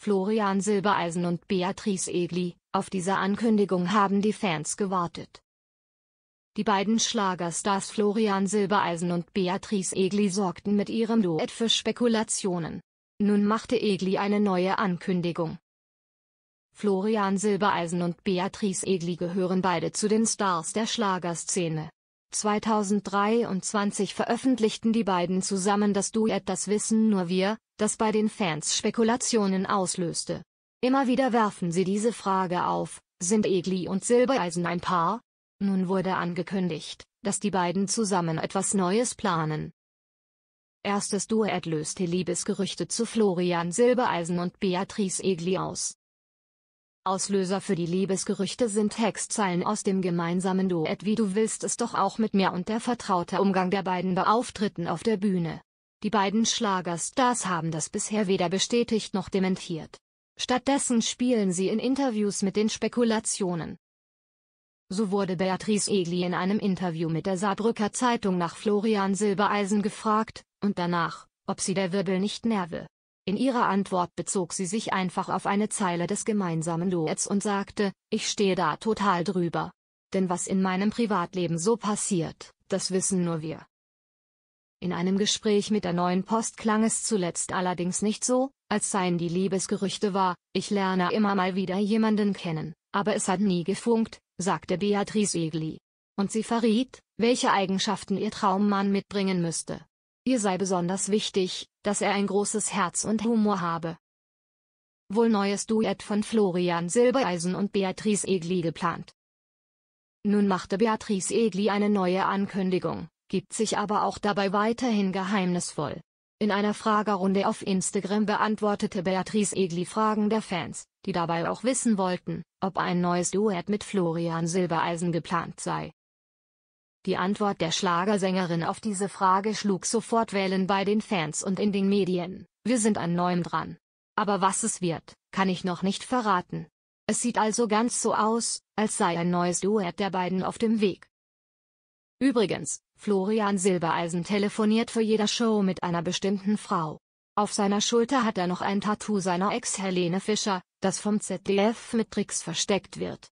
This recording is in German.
Florian Silbereisen und Beatrice Egli, auf diese Ankündigung haben die Fans gewartet. Die beiden Schlagerstars Florian Silbereisen und Beatrice Egli sorgten mit ihrem Duett für Spekulationen. Nun machte Egli eine neue Ankündigung. Florian Silbereisen und Beatrice Egli gehören beide zu den Stars der Schlagerszene. 2023 veröffentlichten die beiden zusammen das Duett Das Wissen nur wir, das bei den Fans Spekulationen auslöste. Immer wieder werfen sie diese Frage auf, sind Egli und Silbereisen ein Paar? Nun wurde angekündigt, dass die beiden zusammen etwas Neues planen. Erstes Duett löste Liebesgerüchte zu Florian Silbereisen und Beatrice Egli aus. Auslöser für die Liebesgerüchte sind Textzeilen aus dem gemeinsamen Duett Wie du willst es doch auch mit mir und der vertraute Umgang der beiden Beauftritten auf der Bühne. Die beiden Schlagerstars haben das bisher weder bestätigt noch dementiert. Stattdessen spielen sie in Interviews mit den Spekulationen. So wurde Beatrice Egli in einem Interview mit der Saarbrücker Zeitung nach Florian Silbereisen gefragt, und danach, ob sie der Wirbel nicht nerve. In ihrer Antwort bezog sie sich einfach auf eine Zeile des gemeinsamen Duets und sagte, ich stehe da total drüber. Denn was in meinem Privatleben so passiert, das wissen nur wir. In einem Gespräch mit der neuen Post klang es zuletzt allerdings nicht so, als seien die Liebesgerüchte wahr, ich lerne immer mal wieder jemanden kennen, aber es hat nie gefunkt, sagte Beatrice Egli. Und sie verriet, welche Eigenschaften ihr Traummann mitbringen müsste. Ihr sei besonders wichtig, dass er ein großes Herz und Humor habe. Wohl neues Duett von Florian Silbereisen und Beatrice Egli geplant. Nun machte Beatrice Egli eine neue Ankündigung, gibt sich aber auch dabei weiterhin geheimnisvoll. In einer Fragerunde auf Instagram beantwortete Beatrice Egli Fragen der Fans, die dabei auch wissen wollten, ob ein neues Duett mit Florian Silbereisen geplant sei. Die Antwort der Schlagersängerin auf diese Frage schlug sofort Wellen bei den Fans und in den Medien. Wir sind an neuem dran. Aber was es wird, kann ich noch nicht verraten. Es sieht also ganz so aus, als sei ein neues Duett der beiden auf dem Weg. Übrigens, Florian Silbereisen telefoniert vor jeder Show mit einer bestimmten Frau. Auf seiner Schulter hat er noch ein Tattoo seiner Ex Helene Fischer, das vom ZDF mit Tricks versteckt wird.